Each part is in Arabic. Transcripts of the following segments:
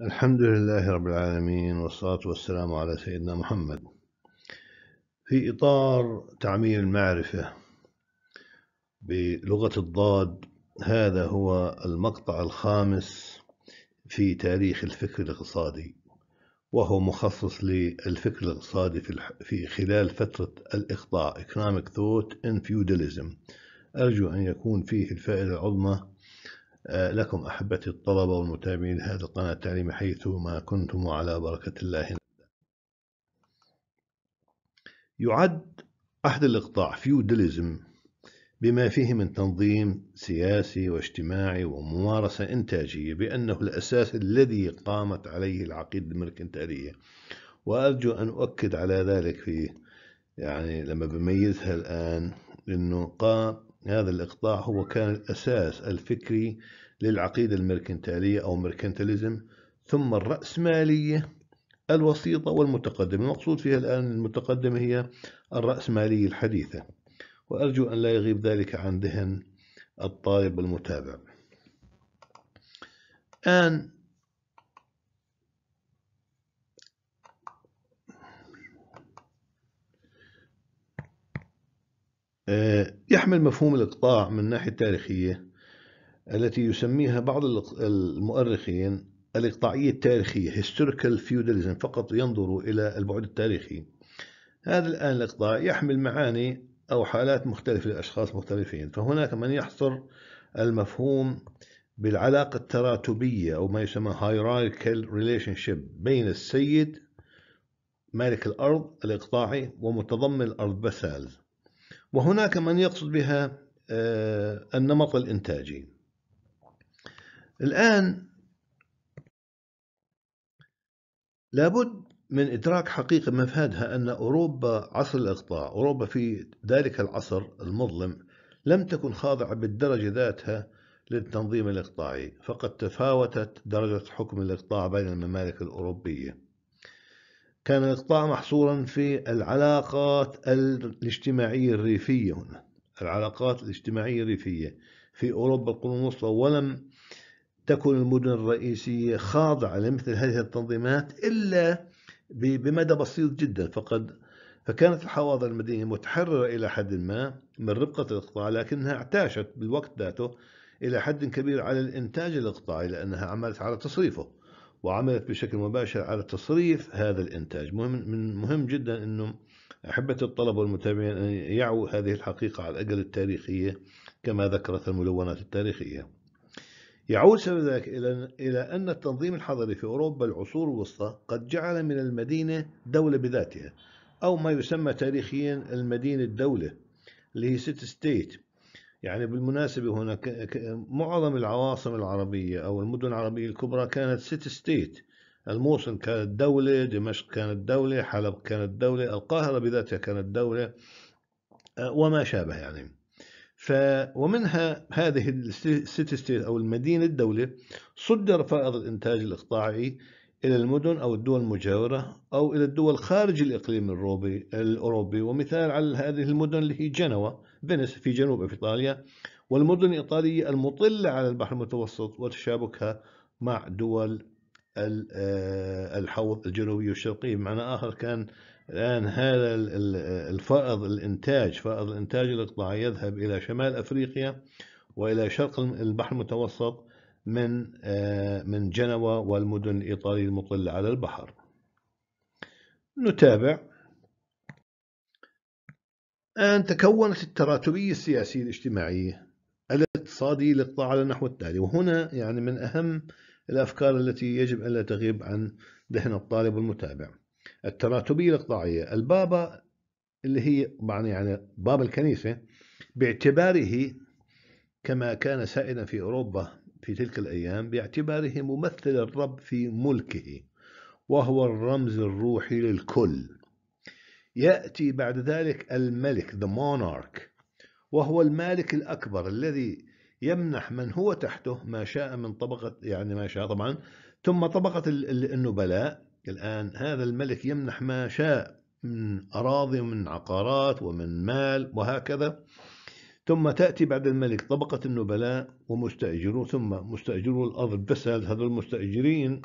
الحمد لله رب العالمين والصلاة والسلام على سيدنا محمد في إطار تعميم المعرفة بلغة الضاد هذا هو المقطع الخامس في تاريخ الفكر الاقتصادي وهو مخصص للفكر الاقتصادي في خلال فترة الإخضاع Economic Thought and Feudalism أرجو أن يكون فيه الفائدة العظمى آه، لكم أحبتي الطلبة والمتابعين هذا القناة التعليمية حيث ما كنتم على بركة الله يعد أحد الإقطاع فيوداليزم بما فيه من تنظيم سياسي واجتماعي وممارسة إنتاجية بأنه الأساس الذي قامت عليه العقيدة المركنتالية وأرجو أن أؤكد على ذلك في يعني لما بميزها الآن أنه قام هذا الإقطاع هو كان الأساس الفكري للعقيدة المركنتالية أو مركنتاليزم ثم الرأسمالية الوسيطة والمتقدمة المقصود فيها الآن المتقدمة هي الرأسمالية الحديثة وأرجو أن لا يغيب ذلك عن ذهن الطالب والمتابع الآن آه، يحمل مفهوم الإقطاع من الناحية التاريخية التي يسميها بعض المؤرخين الإقطاعية التاريخية historical feudalism فقط ينظر إلى البعد التاريخي هذا الآن الإقطاع يحمل معاني أو حالات مختلفة لأشخاص مختلفين فهناك من يحصر المفهوم بالعلاقة التراتبية أو ما يسمى hierarchical relationship بين السيد مالك الأرض الإقطاعي ومتضمن الأرض بسالز وهناك من يقصد بها آه، النمط الإنتاجي الآن لابد من إدراك حقيقة مفادها أن أوروبا عصر الإقطاع أوروبا في ذلك العصر المظلم لم تكن خاضعة بالدرجة ذاتها للتنظيم الإقطاعي فقد تفاوتت درجة حكم الإقطاع بين الممالك الأوروبية كان الإقطاع محصورا في العلاقات الاجتماعية الريفية هنا العلاقات الاجتماعية الريفية في أوروبا القرون الوسطى ولم تكن المدن الرئيسية خاضعة لمثل هذه التنظيمات إلا بمدى بسيط جدا فقد فكانت الحواضر المدينية متحررة إلى حد ما من ربقة الإقطاع لكنها اعتاشت بالوقت ذاته إلى حد كبير على الإنتاج الإقطاعي لأنها عملت على تصريفه وعملت بشكل مباشر على تصريف هذا الإنتاج مهم, من مهم جدا أنه أحبة الطلبة والمتابعين أن يعوا هذه الحقيقة على الأقل التاريخية كما ذكرت الملونات التاريخية يعود سبب ذلك إلى أن التنظيم الحضري في أوروبا العصور الوسطى قد جعل من المدينة دولة بذاتها أو ما يسمى تاريخيا المدينة الدولة اللي هي ست ستيت يعني بالمناسبة هنا معظم العواصم العربية أو المدن العربية الكبرى كانت سيتي ستيت الموصل كانت دولة دمشق كانت دولة حلب كانت دولة القاهرة بذاتها كانت دولة آه، وما شابه يعني ف ومنها هذه السيتي ستيت أو المدينة الدولة صدر فائض الإنتاج الإقطاعي إلى المدن أو الدول المجاورة أو إلى الدول خارج الإقليم الأوروبي الأوروبي ومثال على هذه المدن اللي هي جنوة فينس في جنوب إيطاليا والمدن الإيطالية المطلة على البحر المتوسط وتشابكها مع دول آه، الحوض الجنوبي والشرقي بمعنى آخر كان الآن هذا الفائض الإنتاج فائض الإنتاج الإقطاعي يذهب إلى شمال أفريقيا وإلى شرق البحر المتوسط من آه، من جنوة والمدن الإيطالية المطلة على البحر نتابع الآن تكونت التراتبية السياسية الاجتماعية الاقتصادية للقطاع على النحو التالي وهنا يعني من أهم الأفكار التي يجب ألا تغيب عن ذهن الطالب والمتابع التراتبية الإقطاعية البابا اللي هي يعني باب الكنيسة باعتباره كما كان سائدا في أوروبا في تلك الأيام باعتباره ممثل الرب في ملكه وهو الرمز الروحي للكل يأتي بعد ذلك الملك the monarch وهو المالك الأكبر الذي يمنح من هو تحته ما شاء من طبقة يعني ما شاء طبعا ثم طبقة النبلاء الآن هذا الملك يمنح ما شاء من أراضي ومن عقارات ومن مال وهكذا ثم تأتي بعد الملك طبقة النبلاء ومستأجرون ثم مستأجرو الأرض بس هذول المستأجرين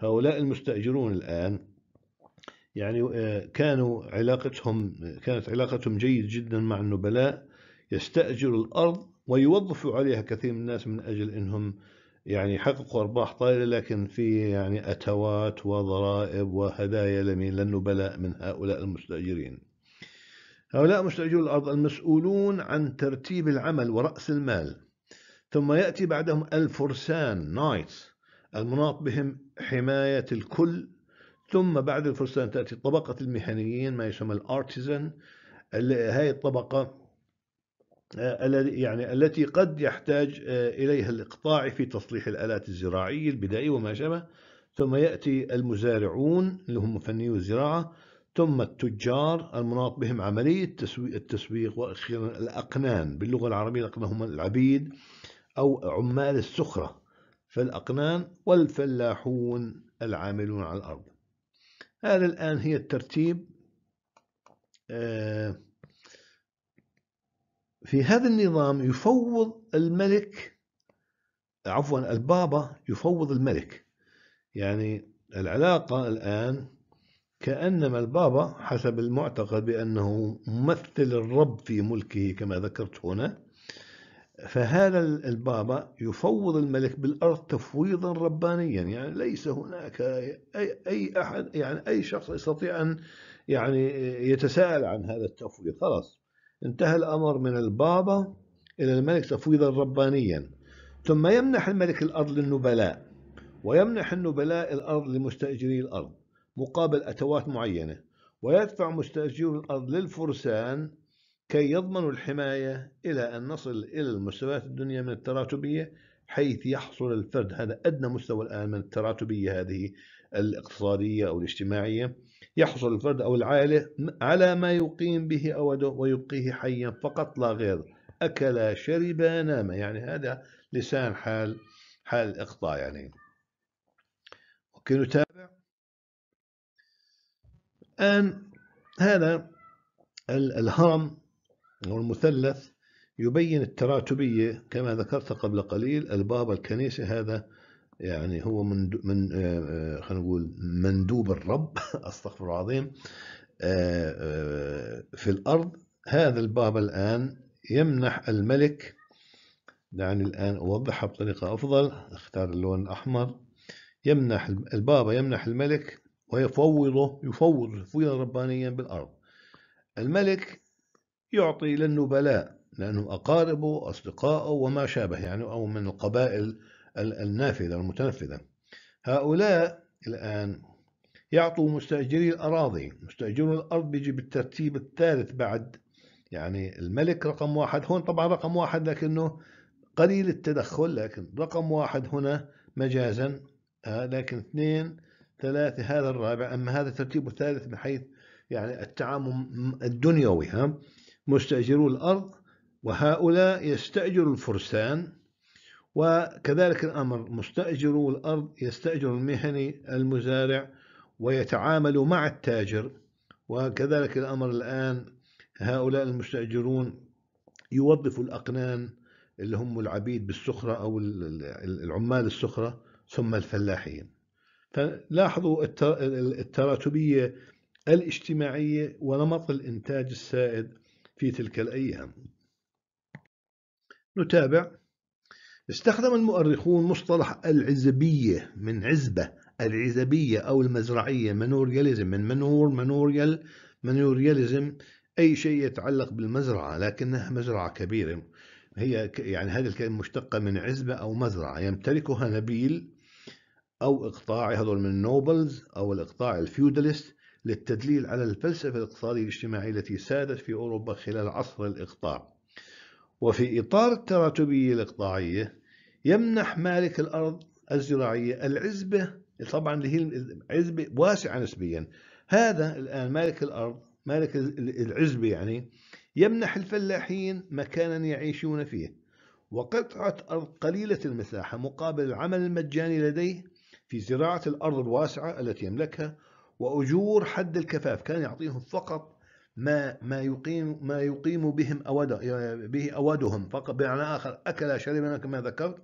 هؤلاء المستأجرون الآن يعني آه، كانوا علاقتهم كانت علاقتهم جيد جدا مع النبلاء يستأجر الأرض ويوظفوا عليها كثير من الناس من أجل أنهم يعني حققوا أرباح طائلة لكن في يعني أتوات وضرائب وهدايا للنبلاء من هؤلاء المستأجرين هؤلاء مستأجر الأرض المسؤولون عن ترتيب العمل ورأس المال ثم يأتي بعدهم الفرسان نايتس المناط بهم حماية الكل ثم بعد الفرسان تأتي طبقة المهنيين ما يسمى الارتيزن هاي الطبقة آه، يعني التي قد يحتاج آه، إليها الإقطاع في تصليح الآلات الزراعية البدائية وما شابه ثم يأتي المزارعون اللي هم فنيو الزراعة ثم التجار المناط بهم عملية التسويق وأخيرا الأقنان باللغة العربية الأقنان هم العبيد أو عمال السخرة فالأقنان والفلاحون العاملون على الأرض هذا الآن هي الترتيب آه، في هذا النظام يفوض الملك عفوا البابا يفوض الملك يعني العلاقة الآن كأنما البابا حسب المعتقد بأنه ممثل الرب في ملكه كما ذكرت هنا فهذا البابا يفوض الملك بالأرض تفويضا ربانيا يعني ليس هناك أي, أي أحد يعني أي شخص يستطيع أن يعني يتساءل عن هذا التفويض خلاص انتهى الأمر من البابا إلى الملك تفويضا ربانيا ثم يمنح الملك الأرض للنبلاء ويمنح النبلاء الأرض لمستأجري الأرض مقابل أتوات معينة ويدفع مستأجر الأرض للفرسان كي يضمنوا الحماية إلى أن نصل إلى المستويات الدنيا من التراتبية حيث يحصل الفرد هذا أدنى مستوى الآن من التراتبية هذه الاقتصادية أو الاجتماعية يحصل الفرد أو العائلة على ما يقيم به أوده ويبقيه حيا فقط لا غير أكل شرب نام يعني هذا لسان حال حال الإقطاع يعني ممكن نتابع الآن هذا الهرم المثلث يبين التراتبية كما ذكرت قبل قليل الباب الكنيسة هذا يعني هو من من آه، خلينا نقول مندوب الرب استغفر الله العظيم آه، آه، في الارض هذا الباب الان يمنح الملك دعني الان اوضحها بطريقه افضل اختار اللون الاحمر يمنح البابا يمنح الملك ويفوضه يفوض تفويضا ربانيا بالارض الملك يعطي للنبلاء لأنه أقاربه وأصدقائه وما شابه يعني أو من القبائل النافذة المتنفذة هؤلاء الآن يعطوا مستأجري الأراضي مستأجر الأرض بيجي بالترتيب الثالث بعد يعني الملك رقم واحد هون طبعا رقم واحد لكنه قليل التدخل لكن رقم واحد هنا مجازا آه، لكن اثنين ثلاثة هذا الرابع أما هذا ترتيبه الثالث من حيث يعني التعامل الدنيوي ها مستأجرو الأرض وهؤلاء يستأجر الفرسان وكذلك الأمر مستأجرو الأرض يستأجر المهني المزارع ويتعامل مع التاجر وكذلك الأمر الآن هؤلاء المستأجرون يوظفوا الأقنان اللي هم العبيد بالسخرة أو العمال السخرة ثم الفلاحين فلاحظوا التراتبية الاجتماعية ونمط الإنتاج السائد في تلك الأيام نتابع استخدم المؤرخون مصطلح العزبية من عزبة العزبية أو المزرعية منورياليزم من منور منوريال منورياليزم أي شيء يتعلق بالمزرعة لكنها مزرعة كبيرة هي يعني هذه الكلمة مشتقة من عزبة أو مزرعة يمتلكها نبيل أو إقطاع هذول من النوبلز أو الإقطاع الفيوداليست للتدليل على الفلسفة الاقتصادية الاجتماعية التي سادت في أوروبا خلال عصر الإقطاع وفي إطار التراتبية الإقطاعية يمنح مالك الأرض الزراعية العزبة طبعا اللي هي عزبة واسعة نسبيا هذا الآن مالك الأرض مالك العزبة يعني يمنح الفلاحين مكانا يعيشون فيه وقطعة أرض قليلة المساحة مقابل العمل المجاني لديه في زراعة الأرض الواسعة التي يملكها وأجور حد الكفاف كان يعطيهم فقط ما ما يقيم ما يقيم بهم أود به أودهم فقط بمعنى آخر أكل شرب كما ذكرت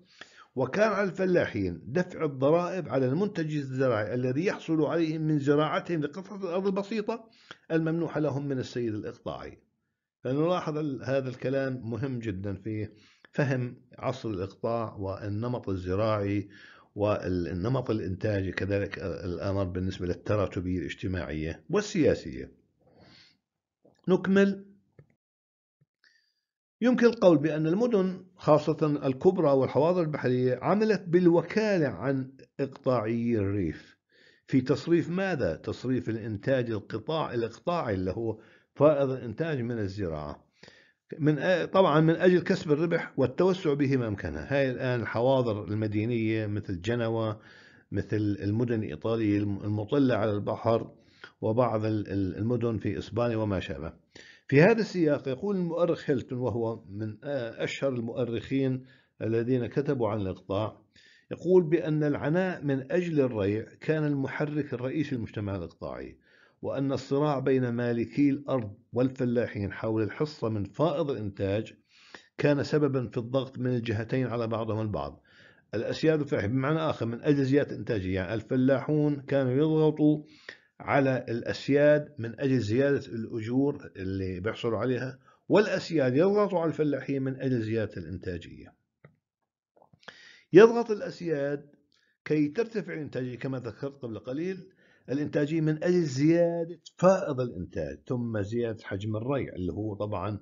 وكان على الفلاحين دفع الضرائب على المنتج الزراعي الذي يحصل عليه من زراعتهم لقطعة الأرض البسيطة الممنوحة لهم من السيد الإقطاعي فنلاحظ هذا الكلام مهم جدا في فهم عصر الإقطاع والنمط الزراعي والنمط الإنتاجي كذلك آه، الأمر بالنسبة للتراتبية الاجتماعية والسياسية نكمل يمكن القول بأن المدن خاصة الكبرى والحواضر البحرية عملت بالوكالة عن إقطاعي الريف في تصريف ماذا؟ تصريف الإنتاج القطاع الإقطاعي اللي هو فائض الإنتاج من الزراعة من طبعا من أجل كسب الربح والتوسع به ما امكنها، هاي الآن الحواضر المدينية مثل جنوة مثل المدن الإيطالية المطلة على البحر وبعض المدن في إسبانيا وما شابه في هذا السياق يقول المؤرخ هيلتون وهو من أشهر المؤرخين الذين كتبوا عن الإقطاع يقول بأن العناء من أجل الريع كان المحرك الرئيسي للمجتمع الإقطاعي وأن الصراع بين مالكي الأرض والفلاحين حول الحصة من فائض الإنتاج كان سببا في الضغط من الجهتين على بعضهم البعض الأسياد الفلاحي بمعنى آخر من أجل زيادة إنتاجية يعني الفلاحون كانوا يضغطوا على الأسياد من أجل زيادة الأجور اللي بيحصلوا عليها والأسياد يضغطوا على الفلاحين من أجل زيادة الإنتاجية يضغط الأسياد كي ترتفع الإنتاجية كما ذكرت قبل قليل الانتاجيه من اجل زياده فائض الانتاج ثم زياده حجم الريع اللي هو طبعا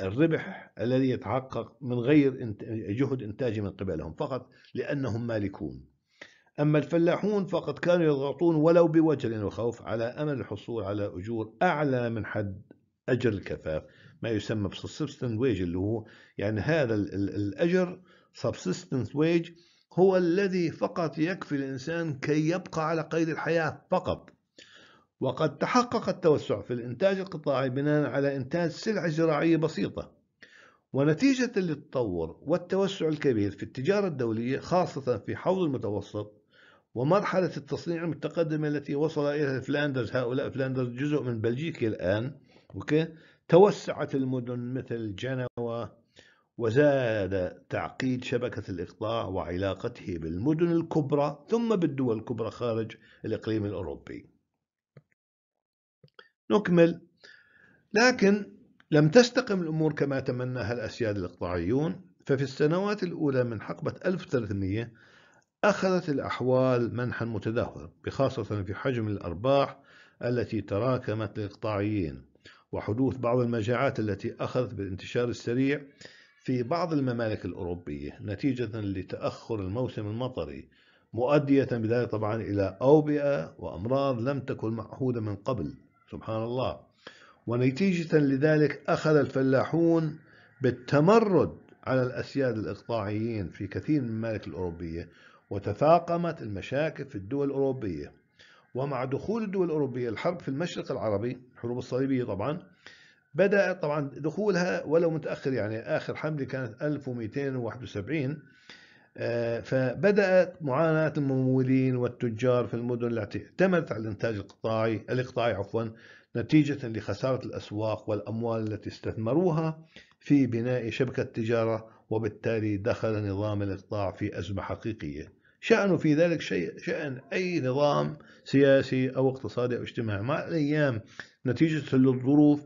الربح الذي يتحقق من غير جهد انتاجي من قبلهم فقط لانهم مالكون اما الفلاحون فقد كانوا يضغطون ولو بوجل وخوف على امل الحصول على اجور اعلى من حد اجر الكفاف ما يسمى بسبسيستنت ويج اللي هو يعني هذا الاجر سبسيستنت ويج هو الذي فقط يكفي الإنسان كي يبقى على قيد الحياة فقط وقد تحقق التوسع في الإنتاج القطاعي بناء على إنتاج سلع زراعية بسيطة ونتيجة للتطور والتوسع الكبير في التجارة الدولية خاصة في حوض المتوسط ومرحلة التصنيع المتقدمة التي وصل إليها فلاندرز هؤلاء فلاندرز جزء من بلجيكا الآن أوكي توسعت المدن مثل جنوة وزاد تعقيد شبكة الإقطاع وعلاقته بالمدن الكبرى ثم بالدول الكبرى خارج الإقليم الأوروبي نكمل لكن لم تستقم الأمور كما تمناها الأسياد الإقطاعيون ففي السنوات الأولى من حقبة 1300 أخذت الأحوال منحا متدهورا بخاصة في حجم الأرباح التي تراكمت للإقطاعيين وحدوث بعض المجاعات التي أخذت بالانتشار السريع في بعض الممالك الأوروبية نتيجة لتأخر الموسم المطري مؤدية بذلك طبعا إلى أوبئة وأمراض لم تكن معهودة من قبل سبحان الله ونتيجة لذلك أخذ الفلاحون بالتمرد على الأسياد الإقطاعيين في كثير من الممالك الأوروبية وتفاقمت المشاكل في الدول الأوروبية ومع دخول الدول الأوروبية الحرب في المشرق العربي الحروب الصليبية طبعا بدأت طبعا دخولها ولو متأخر يعني آخر حملة كانت 1271 آه، فبدأت معاناة الممولين والتجار في المدن التي اعتمدت على الإنتاج القطاعي الإقطاعي عفوا نتيجة لخسارة الأسواق والأموال التي استثمروها في بناء شبكة تجارة وبالتالي دخل نظام الإقطاع في أزمة حقيقية شأنه في ذلك شيء شأن أي نظام سياسي أو اقتصادي أو اجتماعي مع الأيام نتيجة للظروف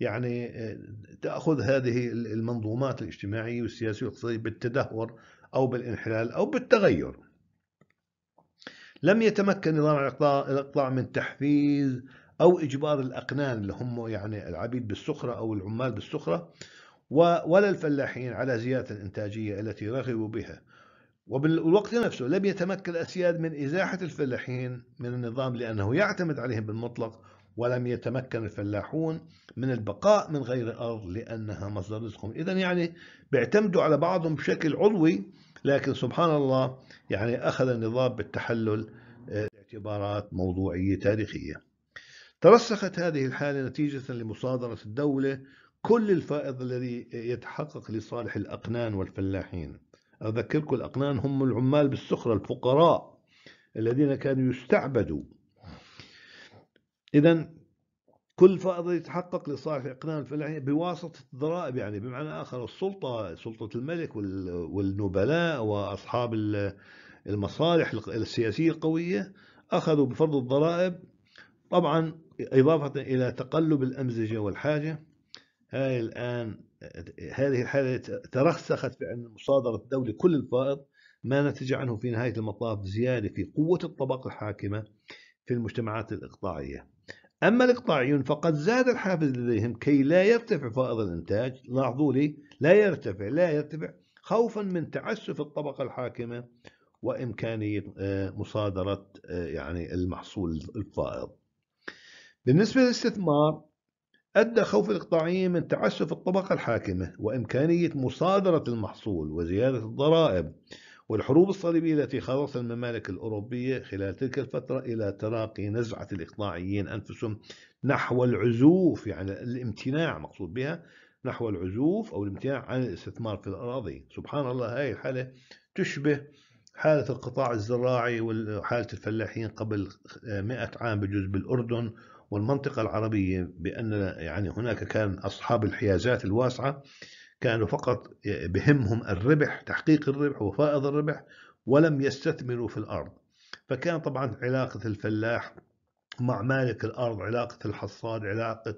يعني آه، تأخذ هذه المنظومات الاجتماعية والسياسية والاقتصادية بالتدهور أو بالانحلال أو بالتغير لم يتمكن نظام الإقطاع من تحفيز أو إجبار الأقنان اللي هم يعني العبيد بالسخرة أو العمال بالسخرة ولا الفلاحين على زيادة الإنتاجية التي رغبوا بها وبالوقت نفسه لم يتمكن الأسياد من إزاحة الفلاحين من النظام لأنه يعتمد عليهم بالمطلق ولم يتمكن الفلاحون من البقاء من غير أرض لأنها مصدر رزقهم إذا يعني بيعتمدوا على بعضهم بشكل عضوي لكن سبحان الله يعني أخذ النظام بالتحلل آه، باعتبارات موضوعية تاريخية ترسخت هذه الحالة نتيجة لمصادرة الدولة كل الفائض الذي يتحقق لصالح الأقنان والفلاحين أذكركم الأقنان هم العمال بالسخرة الفقراء الذين كانوا يستعبدوا إذا كل فائض يتحقق لصالح إقناع الفلاحي بواسطة الضرائب يعني بمعنى آخر السلطة سلطة الملك والنبلاء وأصحاب المصالح السياسية القوية أخذوا بفرض الضرائب طبعا إضافة إلى تقلب الأمزجة والحاجة هاي الآن هذه الحالة ترسخت في أن مصادرة الدولة كل الفائض ما نتج عنه في نهاية المطاف زيادة في قوة الطبقة الحاكمة في المجتمعات الإقطاعية أما الإقطاعيون فقد زاد الحافز لديهم كي لا يرتفع فائض الإنتاج لاحظوا لي لا يرتفع لا يرتفع خوفا من تعسف الطبقة الحاكمة وإمكانية آه، مصادرة آه، يعني المحصول الفائض بالنسبة للاستثمار أدى خوف الإقطاعيين من تعسف الطبقة الحاكمة وإمكانية مصادرة المحصول وزيادة الضرائب والحروب الصليبية التي خلصت الممالك الأوروبية خلال تلك الفترة إلى تراقي نزعة الإقطاعيين أنفسهم نحو العزوف يعني الامتناع مقصود بها نحو العزوف أو الامتناع عن الاستثمار في الأراضي سبحان الله هذه الحالة تشبه حالة القطاع الزراعي وحالة الفلاحين قبل مئة عام بجوز بالأردن والمنطقة العربية بأن يعني هناك كان أصحاب الحيازات الواسعة كانوا فقط بهمهم الربح تحقيق الربح وفائض الربح ولم يستثمروا في الأرض فكان طبعا علاقة الفلاح مع مالك الأرض علاقة الحصاد علاقة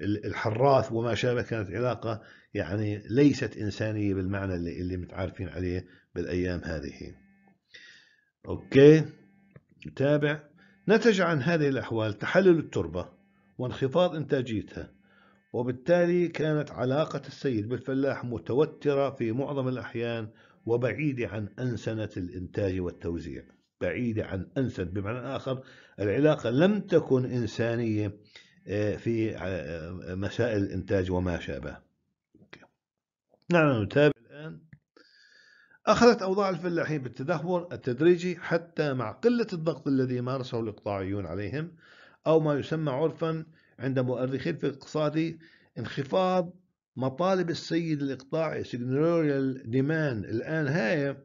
الحراث وما شابه كانت علاقة يعني ليست إنسانية بالمعنى اللي, اللي متعارفين عليه بالأيام هذه أوكي نتابع نتج عن هذه الأحوال تحلل التربة وانخفاض إنتاجيتها وبالتالي كانت علاقة السيد بالفلاح متوترة في معظم الأحيان وبعيدة عن أنسنة الإنتاج والتوزيع بعيدة عن أنسنة بمعنى آخر العلاقة لم تكن إنسانية آه، في آه، آه، مسائل الإنتاج وما شابه نعم نتابع الآن أخذت أوضاع الفلاحين بالتدهور التدريجي حتى مع قلة الضغط الذي مارسه الإقطاعيون عليهم أو ما يسمى عرفا عند مؤرخين في الاقتصادي انخفاض مطالب السيد الاقطاعي سيجنوريال ديمان الان هاي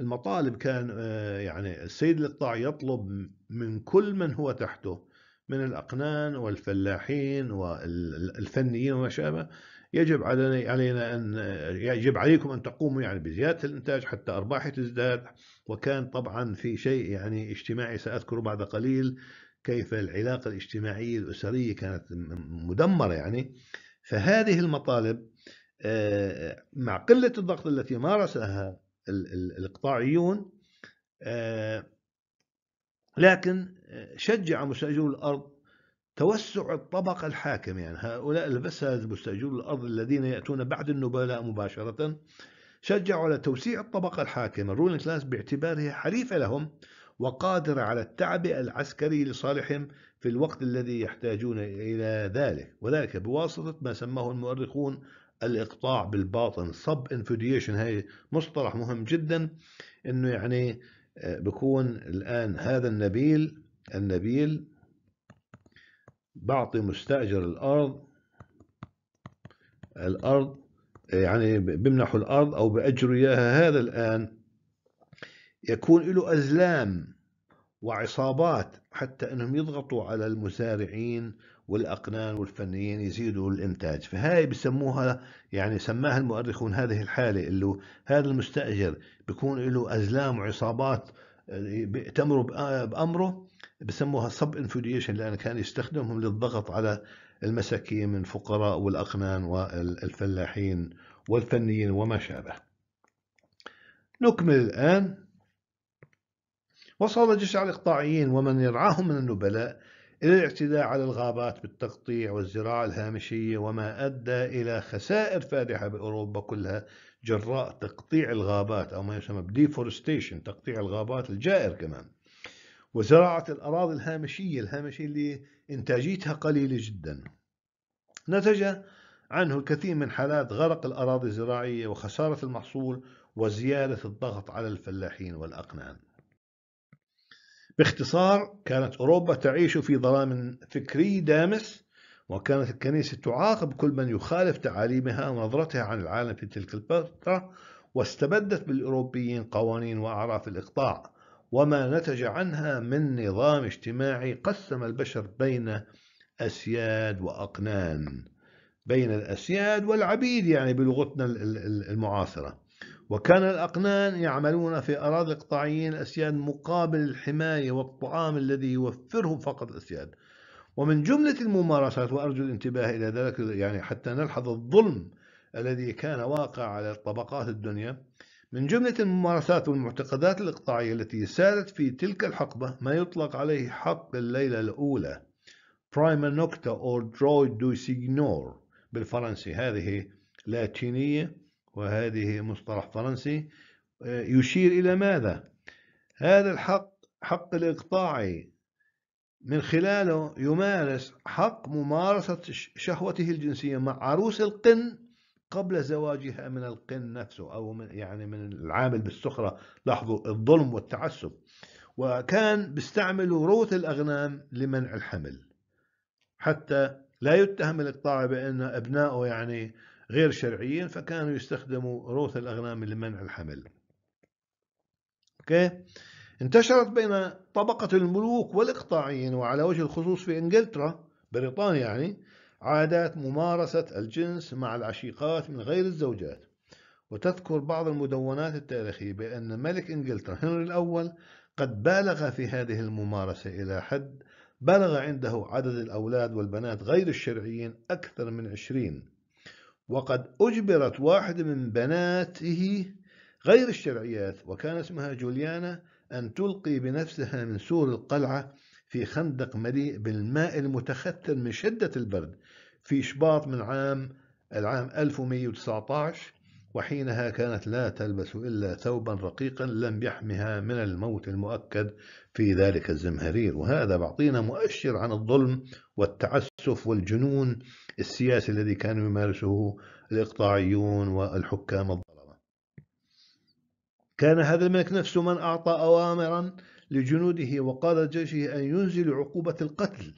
المطالب كان آه، يعني السيد الاقطاعي يطلب من كل من هو تحته من الأقنان والفلاحين والفنيين وما شابه يجب علينا أن يجب عليكم أن تقوموا يعني بزيادة الإنتاج حتى أرباحي تزداد وكان طبعا في شيء يعني اجتماعي سأذكره بعد قليل كيف العلاقة الاجتماعية الأسرية كانت مدمرة يعني فهذه المطالب آه، مع قلة الضغط التي مارسها الإقطاعيون آه، لكن آه، شجع مستأجر الأرض توسع الطبقة الحاكمة يعني هؤلاء الفساد مستأجر الأرض الذين يأتون بعد النبلاء مباشرة شجعوا على توسيع الطبقة الحاكمة الرولينج كلاس باعتبارها حليفة لهم وقادر على التعبئة العسكري لصالحهم في الوقت الذي يحتاجون إلى ذلك وذلك بواسطة ما سماه المؤرخون الإقطاع بالباطن صب انفوديشن هي مصطلح مهم جدا أنه يعني آه، بكون الآن هذا النبيل النبيل بعطي مستأجر الأرض الأرض يعني بمنحوا الأرض أو بأجروا إياها هذا الآن يكون له أزلام وعصابات حتى أنهم يضغطوا على المزارعين والأقنان والفنيين يزيدوا الإنتاج فهاي بسموها يعني سماها المؤرخون هذه الحالة اللي هذا المستأجر بيكون له أزلام وعصابات آه، بيأتمروا بأمره بسموها سب انفوديشن لأنه كان يستخدمهم للضغط على المساكين من فقراء والأقنان والفلاحين والفنيين وما شابه نكمل الآن وصل جشع الإقطاعيين ومن يرعاهم من النبلاء إلى الاعتداء على الغابات بالتقطيع والزراعة الهامشية وما أدى إلى خسائر فادحة بأوروبا كلها جراء تقطيع الغابات أو ما يسمى بديفورستيشن تقطيع الغابات الجائر كمان وزراعة الأراضي الهامشية الهامشية اللي إنتاجيتها قليلة جدا نتج عنه الكثير من حالات غرق الأراضي الزراعية وخسارة المحصول وزيادة الضغط على الفلاحين والأقنان باختصار كانت أوروبا تعيش في ظلام فكري دامس وكانت الكنيسة تعاقب كل من يخالف تعاليمها ونظرتها عن العالم في تلك الفترة واستبدت بالأوروبيين قوانين وأعراف الإقطاع وما نتج عنها من نظام اجتماعي قسم البشر بين أسياد وأقنان بين الأسياد والعبيد يعني بلغتنا المعاصرة وكان الأقنان يعملون في أراضي قطاعيين الأسياد مقابل الحماية والطعام الذي يوفره فقط الأسياد ومن جملة الممارسات وأرجو الانتباه إلى ذلك يعني حتى نلحظ الظلم الذي كان واقع على الطبقات الدنيا من جملة الممارسات والمعتقدات الإقطاعية التي سادت في تلك الحقبة ما يطلق عليه حق الليلة الأولى Prima Nocta or دروي دو سيجنور بالفرنسي هذه لاتينية وهذه مصطلح فرنسي آه، يشير إلى ماذا هذا الحق حق الإقطاعي من خلاله يمارس حق ممارسة شهوته الجنسية مع عروس القن قبل زواجها من القن نفسه أو من يعني من العامل بالسخرة لاحظوا الظلم والتعسف وكان بيستعملوا روث الأغنام لمنع الحمل حتى لا يتهم الإقطاع بأن أبنائه يعني غير شرعيين فكانوا يستخدموا روث الأغنام لمنع الحمل أوكي؟ انتشرت بين طبقة الملوك والإقطاعيين وعلى وجه الخصوص في إنجلترا بريطانيا يعني عادات ممارسة الجنس مع العشيقات من غير الزوجات وتذكر بعض المدونات التاريخية بأن ملك إنجلترا هنري الأول قد بالغ في هذه الممارسة إلى حد بلغ عنده عدد الأولاد والبنات غير الشرعيين أكثر من عشرين وقد أجبرت واحدة من بناته غير الشرعيات وكان اسمها جوليانا أن تلقي بنفسها من سور القلعة في خندق مليء بالماء المتختل من شدة البرد في شباط من عام العام 1119 وحينها كانت لا تلبس إلا ثوبا رقيقا لم يحمها من الموت المؤكد في ذلك الزمهرير وهذا بعطينا مؤشر عن الظلم والتعسف التعسف والجنون السياسي الذي كانوا يمارسه الإقطاعيون والحكام الظلمة كان هذا الملك نفسه من أعطى أوامرا لجنوده وقال جيشه أن ينزل عقوبة القتل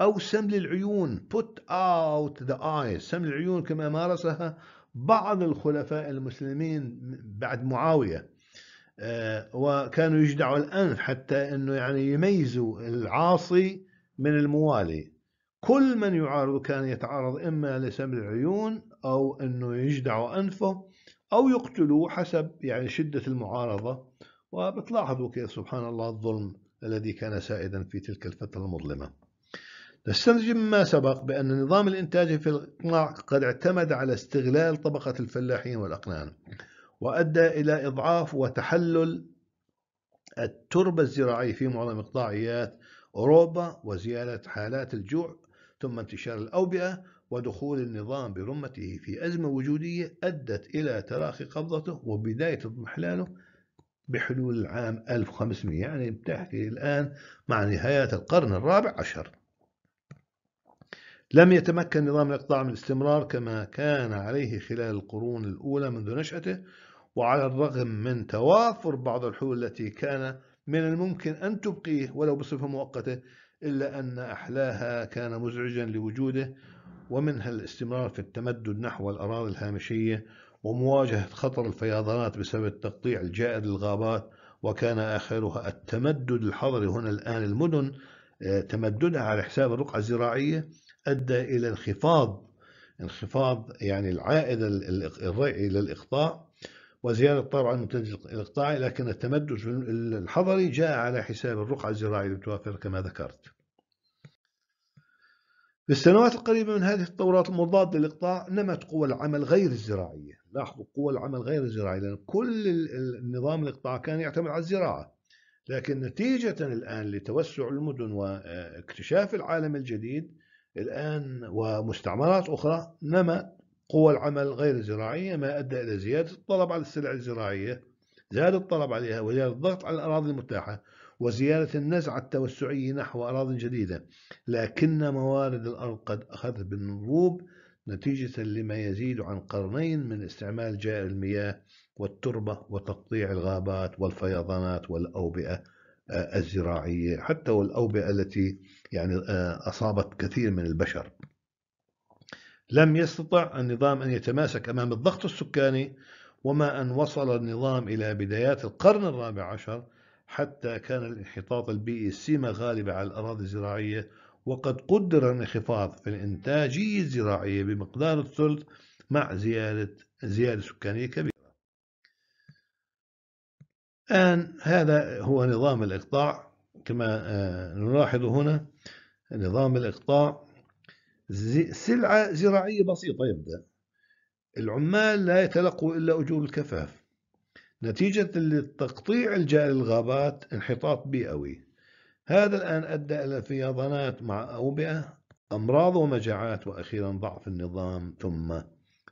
أو سمل العيون put out the eyes سمل العيون كما مارسها بعض الخلفاء المسلمين بعد معاوية آه، وكانوا يجدعوا الأنف حتى أنه يعني يميزوا العاصي من الموالي كل من يعارض كان يتعرض إما لسم العيون أو أنه يجدع أنفه أو يقتلوه حسب يعني شدة المعارضة وبتلاحظوا كيف سبحان الله الظلم الذي كان سائدا في تلك الفترة المظلمة نستنجم ما سبق بأن نظام الإنتاج في الإقناع قد اعتمد على استغلال طبقة الفلاحين والأقنان وأدى إلى إضعاف وتحلل التربة الزراعية في معظم قطاعيات أوروبا وزيادة حالات الجوع ثم انتشار الأوبئة ودخول النظام برمته في أزمة وجودية أدت إلى تراخي قبضته وبداية اضمحلاله بحلول العام 1500 يعني بتحكي الآن مع نهاية القرن الرابع عشر لم يتمكن نظام الإقطاع من الاستمرار كما كان عليه خلال القرون الأولى منذ نشأته وعلى الرغم من توافر بعض الحلول التي كان من الممكن أن تبقيه ولو بصفة مؤقتة إلا أن أحلاها كان مزعجا لوجوده ومنها الاستمرار في التمدد نحو الأراضي الهامشية ومواجهة خطر الفيضانات بسبب التقطيع الجائر للغابات وكان آخرها التمدد الحضري هنا الآن المدن آه، تمددها على حساب الرقعة الزراعية أدى إلى انخفاض انخفاض يعني العائد الريعي للإقطاع وزيادة طبعا المنتج الإقطاعي لكن التمدد الحضري جاء على حساب الرقعة الزراعية المتوفرة كما ذكرت في السنوات القريبة من هذه التطورات المضادة للإقطاع نمت قوى العمل غير الزراعية لاحظوا قوى العمل غير الزراعي لأن كل النظام الإقطاع كان يعتمد على الزراعة لكن نتيجة الآن لتوسع المدن واكتشاف العالم الجديد الآن ومستعمرات أخرى نمى قوى العمل غير الزراعية ما أدى إلى زيادة الطلب على السلع الزراعية زاد الطلب عليها وزاد الضغط على الأراضي المتاحة وزيادة النزعة التوسعية نحو أراض جديدة لكن موارد الأرض قد أخذت بالنضوب نتيجة لما يزيد عن قرنين من استعمال جائر المياه والتربة وتقطيع الغابات والفيضانات والأوبئة آه، الزراعية حتى والأوبئة التي يعني آه، أصابت كثير من البشر لم يستطع النظام أن يتماسك أمام الضغط السكاني وما أن وصل النظام إلى بدايات القرن الرابع عشر حتى كان الانحطاط البيئي سمة e غالبة على الأراضي الزراعية وقد قدر الانخفاض في الإنتاجية الزراعية بمقدار الثلث مع زيادة زيادة سكانية كبيرة. الآن هذا هو نظام الإقطاع كما آه، نلاحظ هنا نظام الإقطاع سلعة زراعية بسيطة يبدأ العمال لا يتلقوا إلا أجور الكفاف نتيجة التقطيع الجائل للغابات انحطاط بيئوي هذا الآن أدى إلى فيضانات مع أوبئة أمراض ومجاعات وأخيرا ضعف النظام ثم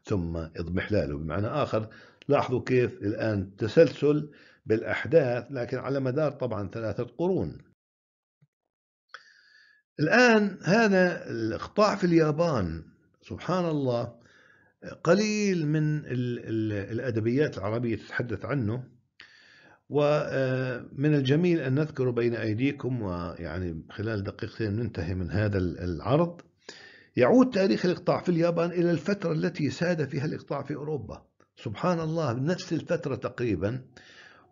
ثم اضمحلاله بمعنى آخر لاحظوا كيف الآن تسلسل بالأحداث لكن على مدار طبعا ثلاثة قرون الآن هذا الإقطاع في اليابان سبحان الله قليل من الأدبيات العربية تتحدث عنه ومن آه، الجميل أن نذكر بين أيديكم ويعني خلال دقيقتين ننتهي من هذا العرض يعود تاريخ الإقطاع في اليابان إلى الفترة التي ساد فيها الإقطاع في أوروبا سبحان الله نفس الفترة تقريبا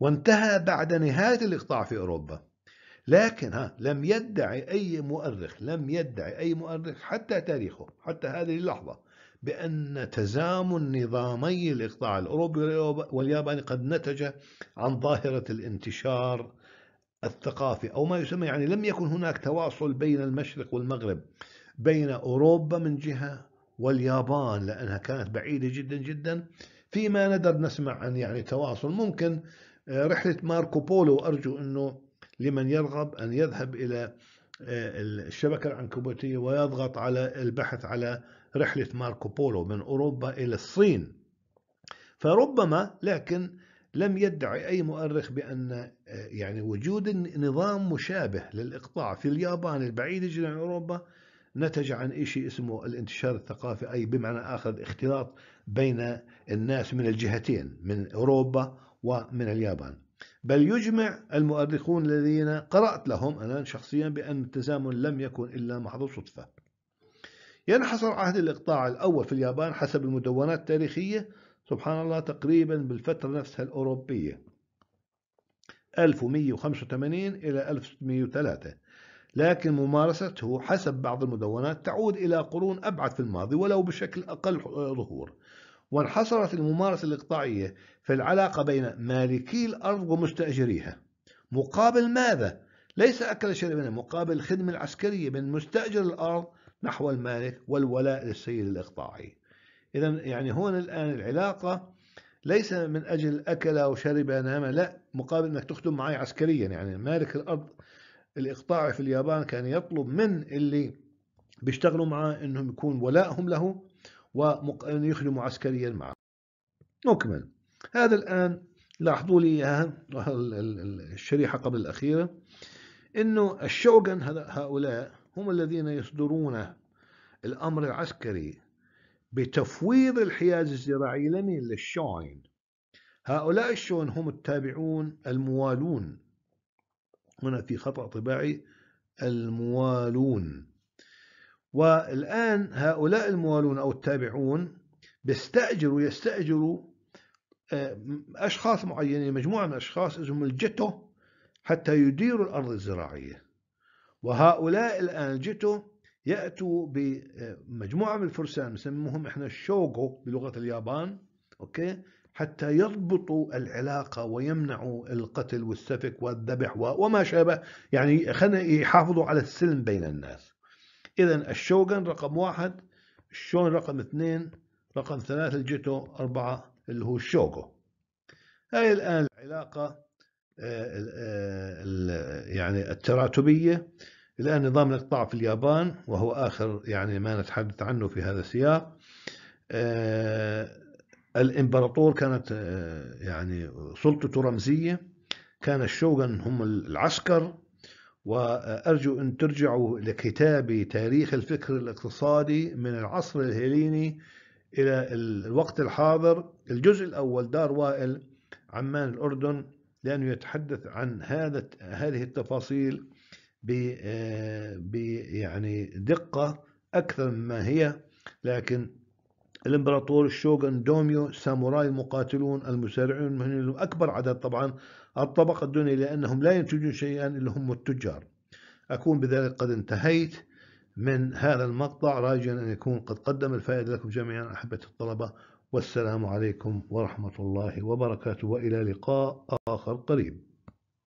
وانتهى بعد نهاية الإقطاع في أوروبا لكن ها لم يدعي أي مؤرخ لم يدعي أي مؤرخ حتى تاريخه حتى هذه اللحظة بأن تزامن نظامي الإقطاع الأوروبي والياباني قد نتج عن ظاهرة الانتشار الثقافي أو ما يسمى يعني لم يكن هناك تواصل بين المشرق والمغرب بين أوروبا من جهة واليابان لأنها كانت بعيدة جدا جدا فيما ندر نسمع عن يعني تواصل ممكن آه، رحلة ماركو بولو أرجو أنه لمن يرغب أن يذهب إلى آه، الشبكة العنكبوتية ويضغط على البحث على رحلة ماركو بولو من أوروبا إلى الصين فربما لكن لم يدعي أي مؤرخ بأن آه، يعني وجود نظام مشابه للإقطاع في اليابان البعيدة جدا عن أوروبا نتج عن شيء اسمه الانتشار الثقافي أي بمعنى آخر اختلاط بين الناس من الجهتين من أوروبا ومن اليابان بل يجمع المؤرخون الذين قرأت لهم أنا شخصيا بأن التزامن لم يكن إلا محض صدفة ينحصر عهد الإقطاع الأول في اليابان حسب المدونات التاريخية سبحان الله تقريبا بالفترة نفسها الأوروبية 1185 إلى 1603 لكن ممارسته حسب بعض المدونات تعود إلى قرون أبعد في الماضي ولو بشكل أقل ظهور وانحصرت الممارسة الإقطاعية في العلاقة بين مالكي الأرض ومستأجريها مقابل ماذا؟ ليس أكل شيء منه مقابل الخدمة العسكرية من مستأجر الأرض نحو المالك والولاء للسيد الإقطاعي إذا يعني هون الآن العلاقة ليس من أجل أكل أو شرب نام لا مقابل أنك تخدم معي عسكريا يعني مالك الأرض الإقطاعي في اليابان كان يطلب من اللي بيشتغلوا معاه أنهم يكون ولائهم له ويخدم عسكريا معه نكمل هذا الآن لاحظوا لي الشريحة قبل الأخيرة أنه الشوغن هؤلاء هم الذين يصدرون الأمر العسكري بتفويض الحياز الزراعي لمن للشوين هؤلاء الشون هم التابعون الموالون هنا في خطأ طباعي الموالون والآن هؤلاء الموالون أو التابعون بيستأجروا يستأجروا آه، أشخاص معينين مجموعة من الأشخاص اسمهم الجيتو حتى يديروا الأرض الزراعية وهؤلاء الآن الجيتو يأتوا بمجموعة آه، من الفرسان نسميهم إحنا الشوغو بلغة اليابان أوكي حتى يضبطوا العلاقة ويمنعوا القتل والسفك والذبح وما شابه يعني خلينا يحافظوا على السلم بين الناس إذا الشوغن رقم واحد الشون رقم اثنين رقم ثلاثة الجيتو أربعة اللي هو الشوغو هاي الآن العلاقة آه، آه، يعني التراتبية الآن نظام الإقطاع في اليابان وهو آخر يعني ما نتحدث عنه في هذا السياق آه، الإمبراطور كانت يعني سلطته رمزية كان الشوغن هم العسكر وأرجو أن ترجعوا لكتابي تاريخ الفكر الاقتصادي من العصر الهيليني إلى الوقت الحاضر الجزء الأول دار وائل عمان الأردن لأنه يتحدث عن هذا هذه التفاصيل ب يعني دقة أكثر مما هي لكن الامبراطور الشوغن دوميو ساموراي مقاتلون المسارعون من أكبر عدد طبعا الطبقة الدنيا لأنهم لا ينتجون شيئا إلا هم التجار أكون بذلك قد انتهيت من هذا المقطع راجيا أن يكون قد قدم الفائدة لكم جميعا أحبة الطلبة والسلام عليكم ورحمة الله وبركاته وإلى لقاء آخر قريب